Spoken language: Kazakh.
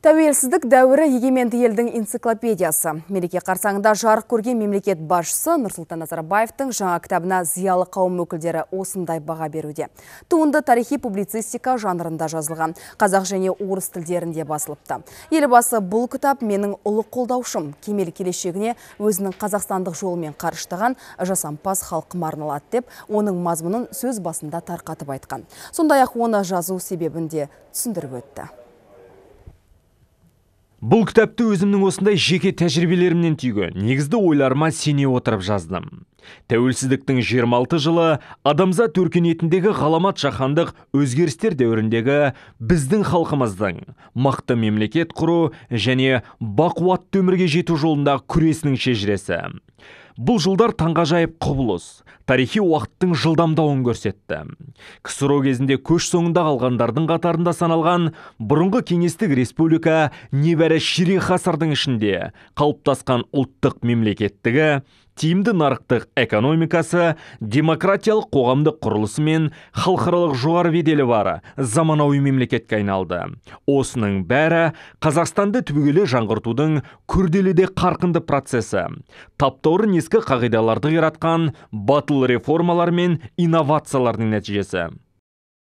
Тәуелсіздік дәуірі егеменді елдің энциклопедиясы. Мереке қарсаңында жарық көрген мемлекет басшысы Нұрсұлтан Назарбаевтың жаңа кітабына зиялы қауым өкілдері осындай баға беруде. Туынды тарихи публицистика жанрында жазылған, қазақ және орыс тілдерінде басылыпты. Елбасы бұл кітап менің ұлы қолдаушым, кемел келешегіне өзінің қазақстандық жолымен қарыштаған жасампаз халқыма арналады деп, оның мазмұнын сөз басында тарқатып айтқан. Сондай ақ оны жазу себебін де түсіндіріп өтті бұл кітапты өзімнің осындай жеке тәжірибелерімнен түйген негізді ойларыма сене отырып жаздым тәуелсіздіктің 26 жылы адамза өркениетіндегі ғаламат жаһандық өзгерістер дәуіріндегі біздің халқымыздың мақты мемлекет құру және бақуатты өмірге жету жолындағы күресінің шежіресі бұл жылдар таңғажайып құбылыс тарихи уақыттың жылдамдауын көрсетті ксро кезінде көш соңында қалғандардың қатарында саналған бұрынғы кеңестік республика небәрі ширек ғасырдың ішінде қалыптасқан ұлттық мемлекеттігі тиімді нарықтық экономикасы демократиялық қоғамдық құрылысы мен халықаралық жоғары беделі бар заманауи мемлекетке айналды осының бәрі қазақстанды түбегейлі жаңғыртудың күрделі де қарқынды процесі таптаурын ескі қағидаларды қиратқан батыл реформалар мен инновациялардың нәтижесі